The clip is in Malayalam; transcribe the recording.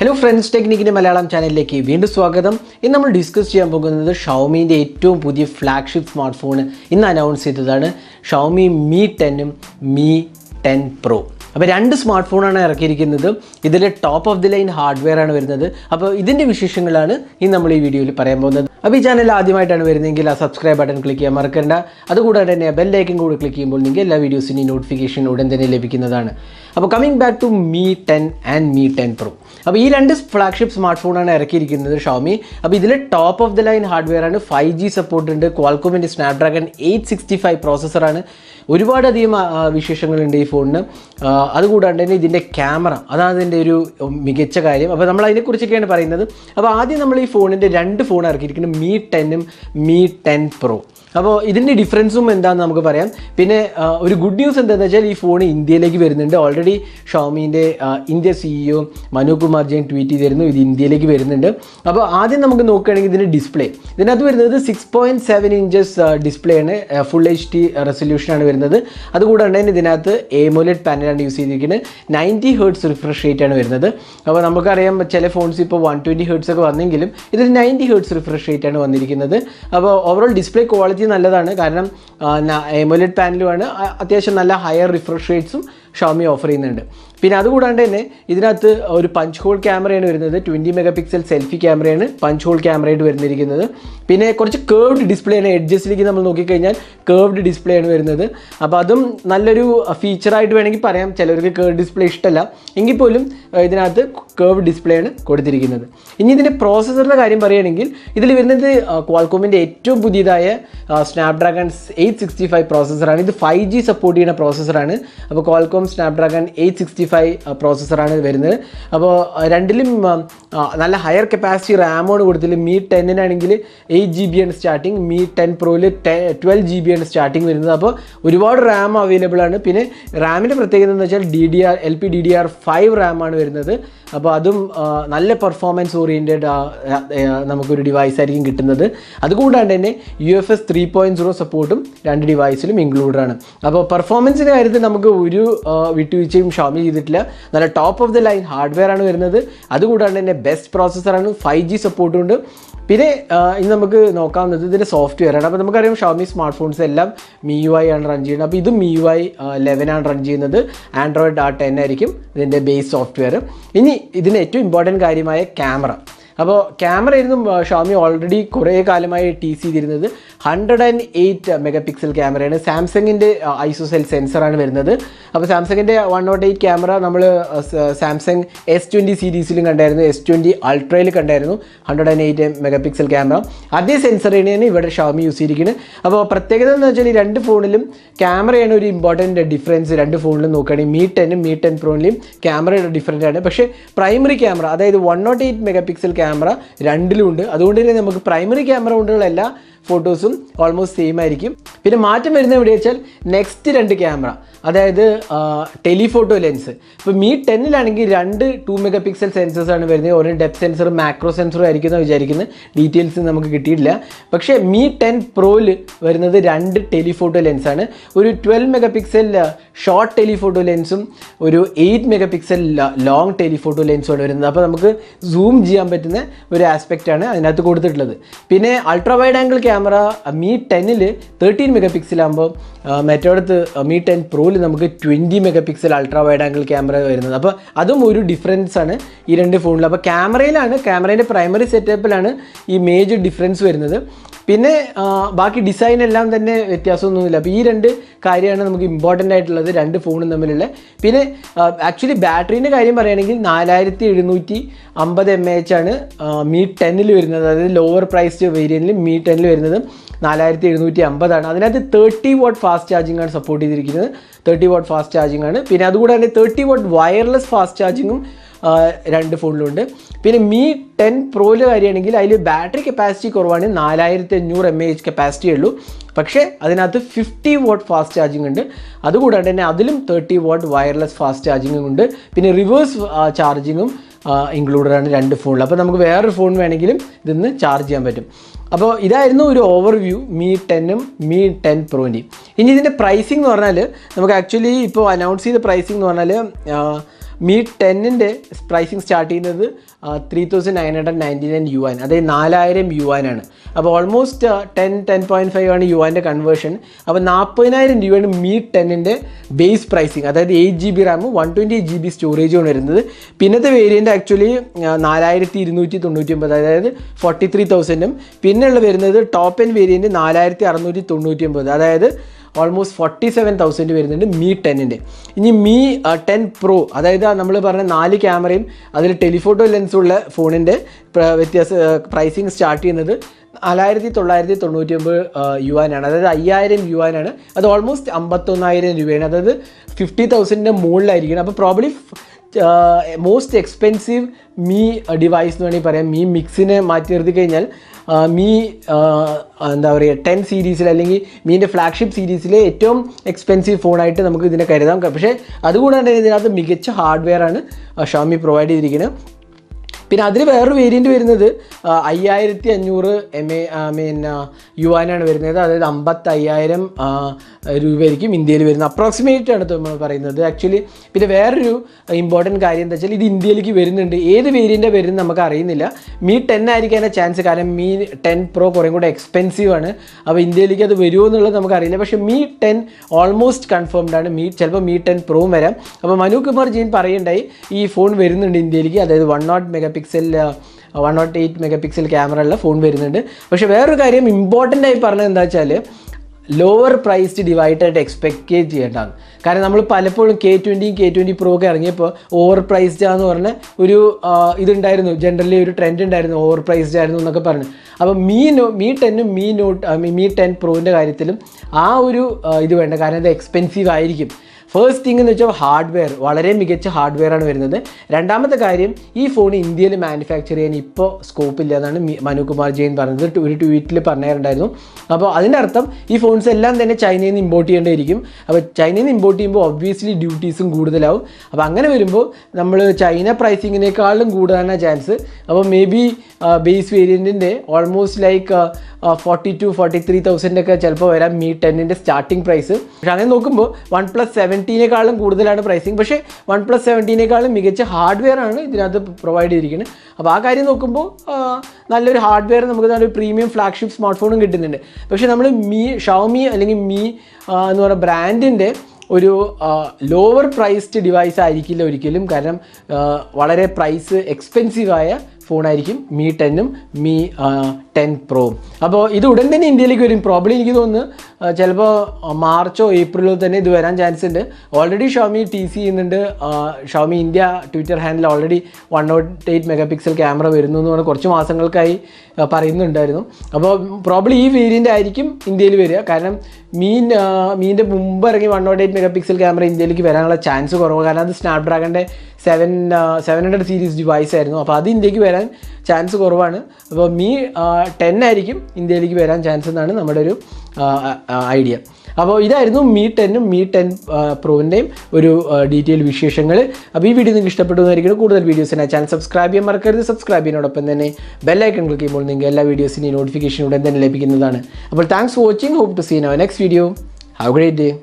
ഹലോ ഫ്രണ്ട്സ് ടെക്നിക്കിൻ്റെ മലയാളം ചാനലിലേക്ക് വീണ്ടും സ്വാഗതം ഇന്ന് നമ്മൾ ഡിസ്കസ് ചെയ്യാൻ പോകുന്നത് ഷൗമീൻ്റെ ഏറ്റവും പുതിയ ഫ്ലാഗ്ഷിപ്പ് സ്മാർട്ട് ഫോൺ ഇന്ന് അനൗൺസ് ചെയ്തതാണ് ഷൗമി മി ടെന്നും മി ടെൻ പ്രോ അപ്പോൾ രണ്ട് സ്മാർട്ട് ഫോണാണ് ഇറക്കിയിരിക്കുന്നത് ഇതിൽ top of the line hardware ആണ് വരുന്നത് അപ്പോൾ ഇതിൻ്റെ വിശേഷങ്ങളാണ് ഈ നമ്മൾ ഈ വീഡിയോയിൽ പറയാൻ പോകുന്നത് അപ്പോൾ ഈ ചാനൽ ആദ്യമായിട്ടാണ് വരുന്നതെങ്കിൽ ആ സബ്സ്ക്രൈബ് ബട്ടൺ ക്ലിക്ക് ചെയ്യാൻ മറക്കണ്ട അതുകൂടാതെ തന്നെ ബെല്ലൈക്കൻ കൂടി ക്ലിക്ക് ചെയ്യുമ്പോൾ നിങ്ങൾക്ക് എല്ലാ വീഡിയോസിൻ്റെയും നോട്ടിഫിക്കേഷൻ ഉടൻ തന്നെ ലഭിക്കുന്നതാണ് അപ്പോൾ coming back to Mi ten and Mi ten pro അപ്പോൾ ഈ രണ്ട് ഫ്ലാഗ്ഷിപ്പ് സ്മാർട്ട് ഫോണാണ് ഇറക്കിയിരിക്കുന്നത് ഷോമി അപ്പോൾ ഇതിൽ top of the line hardware ആണ് ഫൈവ് ജി സപ്പോർട്ട് ഉണ്ട് ക്വാൾക്കോമിൻ്റെ സ്നാപ്ഡ്രാഗൺ എയ്റ്റ് സിക്സ്റ്റി ഫൈവ് പ്രോസസ്സറാണ് ഒരുപാടധികം വിശേഷങ്ങളുണ്ട് ഈ ഫോണിന് അതുകൂടാണ്ട് തന്നെ ഇതിൻ്റെ ക്യാമറ അതാണ് ഇതിൻ്റെ ഒരു മികച്ച കാര്യം അപ്പോൾ നമ്മൾ അതിനെക്കുറിച്ചൊക്കെയാണ് പറയുന്നത് അപ്പോൾ ആദ്യം നമ്മൾ ഈ ഫോണിൻ്റെ രണ്ട് ഫോൺ ഇറക്കിയിരിക്കുന്നത് മീ ടെന്നും മീ ടെൻ പ്രോ അപ്പോൾ ഇതിൻ്റെ ഡിഫറൻസും എന്താണെന്ന് നമുക്ക് പറയാം പിന്നെ ഒരു ഗുഡ് ന്യൂസ് എന്താണെന്ന് വെച്ചാൽ ഈ ഫോൺ ഇന്ത്യയിലേക്ക് വരുന്നുണ്ട് ഓൾറെഡി ഷോമീൻ്റെ India CEO Manu Kumar Jain tweet ചെയ്തിരുന്നു ഇത് ഇന്ത്യയിലേക്ക് വരുന്നുണ്ട് അപ്പോൾ ആദ്യം നമുക്ക് നോക്കുകയാണെങ്കിൽ ഇതിൻ്റെ ഡിസ്പ്ലേ ഇതിനകത്ത് വരുന്നത് six point seven inches display ആണ് ഫുൾ എച്ച് ഡി റെസൊല്യൂഷനാണ് വരുന്നത് അതുകൂടാണ്ട് തന്നെ ഇതിനകത്ത് എമോലെറ്റ് പാനലാണ് യൂസ് ചെയ്തിരിക്കുന്നത് നയൻറ്റി ഹേർട്സ് റിഫ്രഷ് റേറ്റ് ആണ് വരുന്നത് അപ്പോൾ നമുക്കറിയാം ചില ഫോൺസ് ഇപ്പോൾ വൺ ട്വൻറ്റി ഹേർട്സ് ഒക്കെ വന്നെങ്കിലും ഇതിൽ നയൻറ്റി ഹേർട്സ് റിഫ്രഷ് റേറ്റ് ആണ് വന്നിരിക്കുന്നത് അപ്പോൾ ഓവറോൾ ഡിസ്പ്ലേ ക്വാളിറ്റി ക്വാളിറ്റി നല്ലതാണ് കാരണം എമുലറ്റ് പാനലുമാണ് അത്യാവശ്യം നല്ല ഹയർ റിഫ്രഷ് റേറ്റ്സും ഷവമി ഓഫർ ചെയ്യുന്നുണ്ട് പിന്നെ അതുകൂടാണ്ട് തന്നെ ഇതിനകത്ത് ഒരു പഞ്ച് ഹോൾ ക്യാമറയാണ് വരുന്നത് ട്വൻറ്റി മെഗാ പിക്സൽ സെൽഫി ക്യാമറയാണ് പഞ്ച് ഹോൾ ക്യാമറയായിട്ട് വരുന്നിരിക്കുന്നത് പിന്നെ കുറച്ച് കേർവ്ഡ് ആണ് എഡ്ജസ്റ്റിലേക്ക് നമ്മൾ നോക്കിക്കഴിഞ്ഞാൽ കേർവ്ഡ് ആണ് വരുന്നത് അപ്പോൾ അതും നല്ലൊരു ഫീച്ചറായിട്ട് വേണമെങ്കിൽ പറയാം ചിലർക്ക് കേർവ് ഡിസ്പ്ലേ ഇഷ്ടമല്ല എങ്കിൽ പോലും ഇതിനകത്ത് കേർവ് ആണ് കൊടുത്തിരിക്കുന്നത് ഇനി ഇതിൻ്റെ പ്രോസസ്സറിൻ്റെ കാര്യം പറയുകയാണെങ്കിൽ ഇതിൽ വരുന്നത് ക്വാൾകോമിൻ്റെ ഏറ്റവും പുതിയതായ സ്നാപ്ഡ്രാഗൺ എയ്റ്റ് സിക്സ്റ്റി ഫൈവ് പ്രോസസ്സറാണ് ഇത് ഫൈവ് ജി സപ്പോർട്ട് ചെയ്യുന്ന പ്രോസസ്സറാണ് അപ്പോൾ Qualcomm Snapdragon eight sixty five പ്രോസസ്സറാണ് uh, വരുന്നത് അപ്പോൾ uh, രണ്ടിലും um, uh, നല്ല ഹയർ കപ്പാസിറ്റി റാമോട് കൊടുത്തിട്ട് മീ ടെന്നിനാണെങ്കിൽ എയ്റ്റ് ജി ബി ആണ് സ്റ്റാർട്ടിങ് മീ ടെൻ പ്രോയിൽ ടെ ട്വൽവ് ജി ബി ആണ് സ്റ്റാർട്ടിങ് വരുന്നത് അപ്പോൾ ഒരുപാട് റാം അവൈലബിൾ ആണ് പിന്നെ റാമിൻ്റെ പ്രത്യേകത എന്ന് വെച്ചാൽ D D R L P D D R five റാമാണ് വരുന്നത് അപ്പോൾ അതും നല്ല പെർഫോമൻസ് ഓറിയൻറ്റഡ് നമുക്കൊരു ഡിവൈസ് ആയിരിക്കും കിട്ടുന്നത് അതുകൂടാണ്ട് തന്നെ U F S three point zero സപ്പോർട്ടും രണ്ട് ഡിവൈസിലും ഇൻക്ലൂഡാണ് അപ്പോൾ പെർഫോമൻസിൻ്റെ കാര്യത്തിൽ നമുക്ക് ഒരു വിട്ടുവീഴ്ചയും ഷാമി ചെയ്ത് ചെയ്തിട്ടില്ല നല്ല top of the line hardware ആണ് വരുന്നത് അതുകൂടാണ്ട് തന്നെ ബെസ്റ്റ് പ്രോസസ്സറാണ് ഫൈവ് ജി സപ്പോർട്ടും ഉണ്ട് പിന്നെ ഇനി നമുക്ക് നോക്കാവുന്നത് ഇതിൻ്റെ സോഫ്റ്റ്വെയർ ആണ് അപ്പോൾ നമുക്കറിയാം ഷോമി സ്മാർട്ട് ഫോൺസ് എല്ലാം മി യു ഐ ആണ് റൺ ചെയ്യുന്നത് അപ്പോൾ ഇത് മി യു ഐ ലെവൻ ആണ് റൺ ചെയ്യുന്നത് ആൻഡ്രോയിഡ് ആ ടെൻ ആയിരിക്കും ഇതിൻ്റെ ബേസ് സോഫ്റ്റ്വെയർ ഇനി ഇതിൻ്റെ ഏറ്റവും ഇമ്പോർട്ടൻറ്റ് കാര്യമായ ക്യാമറ അപ്പോൾ ക്യാമറയായിരുന്നു ഷാമി ഓൾറെഡി കുറേ കാലമായി ടീസ് ചെയ്തിരുന്നത് hundred and eight megapixel ക്യാമറയാണ് സാംസങ്ങിൻ്റെ ഐസോസെൽ സെൻസറാണ് വരുന്നത് അപ്പോൾ സാംസങ്ങിൻ്റെ one not oh eight camera നമ്മൾ സാംസങ് എസ് ട്വൻറ്റി സീരീസിലും കണ്ടായിരുന്നു എസ് ട്വൻറ്റി അൾട്രയിൽ കണ്ടായിരുന്നു hundred and eight megapixel camera അതേ സെൻസർ തന്നെയാണ് ഇവിടെ ഷാമി യൂസ് ചെയ്തിരിക്കുന്നത് അപ്പോൾ പ്രത്യേകത എന്ന് വെച്ചാൽ ഈ രണ്ട് ഫോണിലും ക്യാമറയാണ് ഒരു ഇമ്പോർട്ടൻറ്റ് ഡിഫറൻസ് രണ്ട് ഫോണിലും നോക്കുകയാണെങ്കിൽ മീ ടെനും മീ ടെൻ പ്രോണിലും ക്യാമറയുടെ ഡിഫറൻ്റ് ആണ് പക്ഷേ പ്രൈമറി ക്യാമറ അതായത് one not eight megapixel camera camera രണ്ടിലും ഉണ്ട് അതുകൊണ്ട് തന്നെ നമുക്ക് പ്രൈമറി ക്യാമറ കൊണ്ടുള്ള എല്ലാ ഫോട്ടോസും ഓൾമോസ്റ്റ് സെയിം ആയിരിക്കും പിന്നെ മാറ്റം വരുന്ന എവിടെ വെച്ചാൽ നെക്സ്റ്റ് രണ്ട് ക്യാമറ അതായത് ടെലിഫോട്ടോ ലെൻസ് ഇപ്പോൾ മീ ടെന്നിലാണെങ്കിൽ രണ്ട് ടു മെഗാ പിക്സൽ സെൻസേഴ്സ് ആണ് വരുന്നത് ഓരോ ഡെപ്ത് സെൻസർ മാക്രോ സെൻസറും ആയിരിക്കും എന്ന് വിചാരിക്കുന്നത് ഡീറ്റെയിൽസ് നമുക്ക് കിട്ടിയിട്ടില്ല പക്ഷേ മീ ടെൻ പ്രോയിൽ വരുന്നത് രണ്ട് ടെലിഫോട്ടോ ലെൻസാണ് ഒരു twelve megapixel short telephoto ലെൻസും ഒരു eight megapixel long telephoto ലെൻസുമാണ് വരുന്നത് അപ്പോൾ നമുക്ക് സൂം ചെയ്യാൻ പറ്റുന്ന ഒരു ആസ്പെക്റ്റാണ് അതിനകത്ത് കൊടുത്തിട്ടുള്ളത് പിന്നെ ultra wide angle camera Mi ടെന്നിൽ തേർട്ടീൻ മെഗാ പിക്സൽ ആകുമ്പോൾ മറ്റോടത്ത് മീ ടെൻ പ്രോയിൽ നമുക്ക് twenty megapixel ultra wide angle camera വരുന്നത് അപ്പോൾ അതും ഒരു ഡിഫറൻസ് ആണ് ഈ രണ്ട് ഫോണിൽ അപ്പോൾ ക്യാമറയിലാണ് ക്യാമറേൻ്റെ പ്രൈമറി സെറ്റപ്പിലാണ് ഈ മേജർ ഡിഫറൻസ് വരുന്നത് പിന്നെ ബാക്കി ഡിസൈൻ എല്ലാം തന്നെ വ്യത്യാസമൊന്നുമില്ല അപ്പോൾ ഈ രണ്ട് കാര്യമാണ് നമുക്ക് ഇമ്പോർട്ടൻ്റ് ആയിട്ടുള്ളത് രണ്ട് ഫോണും തമ്മിലുള്ള പിന്നെ ആക്ച്വലി ബാറ്ററീൻ്റെ കാര്യം പറയുകയാണെങ്കിൽ നാലായിരത്തി എഴുന്നൂറ്റി അമ്പത് എം എച്ച് ആണ് മീ ടെന്നിൽ വരുന്നത് അതായത് ലോവർ പ്രൈസ്ഡ് വേരിയൻറ്റിൽ മീ ടെന്നിൽ വരുന്നത് നാലായിരത്തി എഴുന്നൂറ്റി അമ്പതാണ് അതിനകത്ത് തേർട്ടി വാട്ട് ഫാസ്റ്റ് ചാർജിംഗ് ആണ് സപ്പോർട്ട് ചെയ്തിരിക്കുന്നത് തേർട്ടി വാട്ട് ഫാസ്റ്റ് ചാർജിംഗ് ആണ് പിന്നെ അതുകൂടാതെ തേർട്ടി വാട്ട് വയർലെസ് ഫാസ്റ്റ് ചാർജിങ്ങും രണ്ട് ഫോണിലുണ്ട് പിന്നെ മീ ടെൻ പ്രോയില് കാര്യമാണെങ്കിൽ അതിൽ ബാറ്ററി കപ്പാസിറ്റി കുറവാണ് നാലായിരത്തി അഞ്ഞൂറ് എം എ എച്ച് കപ്പാസിറ്റി ഉള്ളൂ പക്ഷേ അതിനകത്ത് ഫിഫ്റ്റി വാട്ട് ഫാസ്റ്റ് ചാർജിങ് ഉണ്ട് അതുകൂടാണ്ട് തന്നെ അതിലും തേർട്ടി വാട്ട് വയർലെസ് ഫാസ്റ്റ് ചാർജിങ്ങും ഉണ്ട് പിന്നെ റിവേഴ്സ് ചാർജിങ്ങും ഇൻക്ലൂഡഡ് ആണ് രണ്ട് ഫോണിൽ അപ്പോൾ നമുക്ക് വേറൊരു ഫോൺ വേണമെങ്കിലും ഇതിന്ന് ചാർജ് ചെയ്യാൻ പറ്റും അപ്പോൾ ഇതായിരുന്നു ഒരു ഓവർവ്യൂ മീ ടെന്നും മീ ടെൻ പ്രോൻ്റെയും ഇനി ഇതിൻ്റെ പ്രൈസിംഗ് എന്ന് പറഞ്ഞാൽ നമുക്ക് ആക്ച്വലി ഇപ്പോൾ അനൗൺസ് ചെയ്ത പ്രൈസിംഗ് എന്ന് പറഞ്ഞാൽ മീ ടെന്നിൻ്റെ പ്രൈസിങ് സ്റ്റാർട്ട് ചെയ്യുന്നത് three thousand nine hundred ninety nine yuan അതായത് നാലായിരം യു ആനാണ് അപ്പോൾ almost ten ten point five ആണ് യു ആൻ്റെ കൺവേർഷൻ അപ്പോൾ നാൽപ്പതിനായിരം രൂപയാണ് മീ ടെന്നിൻ്റെ ബേസ് പ്രൈസിങ് അതായത് eight G B RAM one twenty eight G B സ്റ്റോറേജുമാണ് വരുന്നത് പിന്നത്തെ വേരിയൻ്റ് ആക്ച്വലി നാലായിരത്തി ഇരുന്നൂറ്റി തൊണ്ണൂറ്റി ഒമ്പത് അതായത് ഫോർട്ടി ത്രീ തൗസൻഡും പിന്നെയുള്ള വരുന്നത് ടോപ്പ് എൻ വേരിയൻറ്റ് നാലായിരത്തി അറുന്നൂറ്റി തൊണ്ണൂറ്റി ഒമ്പത് അതായത് ഓൾമോസ്റ്റ് ഫോർട്ടി സെവൻ തൗസൻഡ് വരുന്നുണ്ട് മീ ടെന്നിൻ്റെ ഇനി മീ ടെൻ പ്രോ അതായത് നമ്മൾ പറഞ്ഞ നാല് ക്യാമറയും അതിൽ ടെലിഫോട്ടോ ലെൻസുള്ള ഫോണിൻ്റെ വ്യത്യാസ പ്രൈസിങ് സ്റ്റാർട്ട് ചെയ്യുന്നത് നാലായിരത്തി തൊള്ളായിരത്തി തൊണ്ണൂറ്റി ഒമ്പത് യു ആനാണ് അതായത് അയ്യായിരം യു ആനാണ് അത് ഓൾമോസ്റ്റ് അമ്പത്തൊന്നായിരം രൂപയാണ് അതായത് ഫിഫ്റ്റി തൗസൻഡിൻ്റെ മുകളിലായിരിക്കണം അപ്പോൾ probably most expensive Mi device എന്ന് വേണമെങ്കിൽ പറയാം മീ മിക്സിനെ മാറ്റി നിർത്തി കഴിഞ്ഞാൽ മീ uh, uh, എന്താ പറയുക ടെൻ സീരീസിൽ അല്ലെങ്കിൽ മീൻ്റെ ഫ്ലാഗ്ഷിപ്പ് സീരീസിലെ ഏറ്റവും എക്സ്പെൻസീവ് ഫോണായിട്ട് നമുക്ക് ഇതിനെ കരുതാം പക്ഷേ അതുകൂടാണ്ട് ഇതിനകത്ത് മികച്ച ഹാർഡ്വെയറാണ് ഷാമി പ്രൊവൈഡ് ചെയ്തിരിക്കുന്നത് പിന്നെ അതിൽ വേറൊരു വേരിയൻറ്റ് വരുന്നത് അയ്യായിരത്തി അഞ്ഞൂറ് എം എ പിന്നെ യുവാനാണ് വരുന്നത് അതായത് അമ്പത്തയ്യായിരം രൂപയായിരിക്കും ഇന്ത്യയിൽ വരുന്നത് അപ്രോക്സിമേറ്റ് ആണ് നമ്മൾ പറയുന്നത് ആക്ച്വലി പിന്നെ വേറൊരു ഇമ്പോർട്ടൻറ്റ് കാര്യം എന്താ വെച്ചാൽ ഇത് ഇന്ത്യയിലേക്ക് വരുന്നുണ്ട് ഏത് വേരിയൻ്റെ വരുന്നത് നമുക്ക് അറിയുന്നില്ല മീ ടെൻ അതിൻ്റെ ചാൻസ് കാരണം മീ ടെൻ പ്രോ കുറേ കൂടെ എക്സ്പെൻസീവ് ആണ് അപ്പോൾ ഇന്ത്യയിലേക്ക് അത് വരുമോ എന്നുള്ളത് നമുക്കറിയില്ല പക്ഷേ മീ ടെൻ ഓൾമോസ്റ്റ് കൺഫേംഡ് ആണ് മീ ചിലപ്പോൾ മീ ടെൻ പ്രോവും വരാം അപ്പോൾ മനു കുമാർ ജെയിൻ പറയുണ്ടായി ഈ ഫോൺ വരുന്നുണ്ട് ഇന്ത്യയിലേക്ക് അതായത് one nought megapixel one not eight megapixel ക്യാമറയുള്ള ഫോൺ വരുന്നുണ്ട് പക്ഷേ വേറൊരു കാര്യം ഇമ്പോർട്ടൻ്റ് ആയി പറഞ്ഞത് എന്താ വെച്ചാൽ ലോവർ പ്രൈസ്ഡ് ഡിവൈഡായിട്ട് എക്സ്പെക്റ്റ് ചെയ്യേണ്ടതാണ് കാരണം നമ്മൾ പലപ്പോഴും കെ ട്വൻറ്റിയും കെ ട്വൻറ്റി പ്രോ ഒക്കെ ഇറങ്ങിയപ്പോൾ ഓവർ പ്രൈസ്ഡ് ആണെന്ന് പറഞ്ഞ ഒരു ഇതുണ്ടായിരുന്നു ജനറലി ഒരു ട്രെൻഡ് ഉണ്ടായിരുന്നു ഓവർ പ്രൈസ്ഡ് ആയിരുന്നു എന്നൊക്കെ പറഞ്ഞു അപ്പോൾ മീ നോ മീ ടെന്നും മീ നോട്ട് മീ ടെൻ പ്രോവിൻ്റെ കാര്യത്തിലും ആ ഒരു ഇത് വേണ്ട കാരണം അത് എക്സ്പെൻസീവ് ആയിരിക്കും ഫസ്റ്റ് തിങ് എന്ന് വെച്ചാൽ ഹാർഡ്വെയർ വളരെ മികച്ച ഹാർഡ്വെയർ ആണ് വരുന്നത് രണ്ടാമത്തെ കാര്യം ഈ ഫോൺ ഇന്ത്യയിൽ മാനുഫാക്ചർ ചെയ്യാൻ ഇപ്പോൾ സ്കോപ്പ് ഇല്ല എന്നാണ് മനുകുമാർ ജെയിൻ പറഞ്ഞത് ഒരു ട്വീറ്റിൽ പറഞ്ഞിട്ടുണ്ടായിരുന്നു അപ്പോൾ അതിൻ്റെ അർത്ഥം ഈ ഫോൺസ് എല്ലാം തന്നെ ചൈനയിൽ നിന്ന് ഇമ്പോർട്ട് ചെയ്യേണ്ടിയിരിക്കും അപ്പോൾ ചൈനയിൽ നിന്ന് ഇമ്പോർട്ട് ചെയ്യുമ്പോൾ ഒബ്വിയസ്ലി ഡ്യൂട്ടീസും കൂടുതലാവും അപ്പോൾ അങ്ങനെ വരുമ്പോൾ നമ്മൾ ചൈന പ്രൈസിങ്ങിനേക്കാളും കൂടുതലാണ് ചാൻസ് അപ്പോൾ മേ ബി ബേസ് വേരിയൻറ്റിൻ്റെ almost like forty two forty three thousand ഒക്കെ ചിലപ്പോൾ വരാം മീ ടെന്നിൻ്റെ സ്റ്റാർട്ടിംഗ് പ്രൈസ് പക്ഷെ അങ്ങനെ നോക്കുമ്പോൾ വൺ പ്ലസ് സെവൻറ്റീനേക്കാളും കൂടുതലാണ് പ്രൈസിങ് പക്ഷേ വൺ പ്ലസ് സെവൻറ്റീനേക്കാളും മികച്ച ഹാർഡ്വെയറാണ് ആണ് ഇതിനകത്ത് പ്രൊവൈഡ് ചെയ്തിരിക്കുന്നത് അപ്പോൾ ആ കാര്യം നോക്കുമ്പോൾ നല്ലൊരു ഹാർഡ്വെയർ നമുക്ക് നല്ലൊരു പ്രീമിയം ഫ്ലാഗ്ഷിപ്പ് സ്മാർട്ട് ഫോണും കിട്ടുന്നുണ്ട് പക്ഷേ നമ്മൾ മീ ഷൗമി അല്ലെങ്കിൽ മീ എന്ന് പറയുന്ന ബ്രാൻഡിൻ്റെ ഒരു ലോവർ പ്രൈസ്ഡ് ഡിവൈസ് ആയിരിക്കില്ല ഒരിക്കലും കാരണം വളരെ പ്രൈസ് എക്സ്പെൻസീവായ ഫോണായിരിക്കും മീ ടെന്നും മീ ടെൻ പ്രോ അപ്പോൾ ഇത് ഉടൻ തന്നെ ഇന്ത്യയിലേക്ക് വരും പ്രോബ്ലം എനിക്ക് തോന്നുന്നു ചിലപ്പോൾ മാർച്ചോ ഏപ്രിലോ തന്നെ ഇത് വരാൻ ചാൻസ് ഉണ്ട് ഓൾറെഡി ഷോമി ടി സി ചെയ്യുന്നുണ്ട് Xiaomi India Twitter handle already one not eight megapixel camera വരുന്നു എന്ന് പറഞ്ഞാൽ കുറച്ച് മാസങ്ങൾക്കായി പറയുന്നുണ്ടായിരുന്നു അപ്പോൾ പ്രോബ്ലം ഈ വേരിയൻ്റ് ആയിരിക്കും ഇന്ത്യയിൽ വരിക കാരണം മീൻ മീൻ്റെ മുമ്പ് ഇറങ്ങി one not eight megapixel camera ഇന്ത്യയിലേക്ക് വരാനുള്ള ചാൻസ് കുറവ് കാരണം അത് സ്നാപ്ഡ്രാഗൻ്റെ seven seven hundred series device ആയിരുന്നു അപ്പോൾ അത് ഇന്ത്യക്ക് വരാൻ വരാൻ ചാൻസ് കുറവാണ് അപ്പോൾ മീ ടെൻ ആയിരിക്കും ഇന്ത്യയിലേക്ക് വരാൻ ചാൻസ് എന്നാണ് നമ്മുടെ ഒരു ഐഡിയ അപ്പോൾ ഇതായിരുന്നു മീ ടെന്നും മീ ടെൻ പ്രൂവിൻ്റെയും ഒരു ഡീറ്റെയിൽ വിശേഷങ്ങൾ അപ്പോൾ ഈ വീഡിയോ നിങ്ങൾക്ക് ഇഷ്ടപ്പെട്ടു എന്നായിരിക്കും കൂടുതൽ വീഡിയോസിന് ചാനൽ സബ്സ്ക്രൈബ് ചെയ്യാൻ മറക്കരുത് സബ്സ്ക്രൈബ് ചെയ്യുന്നതോടൊപ്പം തന്നെ ബെല്ലൈക്കൺ ക്ലിക്ക് ചെയ്യുമ്പോൾ നിങ്ങൾക്ക് എല്ലാ വീഡിയോസിനെയും നോട്ടിഫിക്കേഷൻ ഉടൻ തന്നെ ലഭിക്കുന്നതാണ് അപ്പോൾ thanks for watching hope to see our next video have great day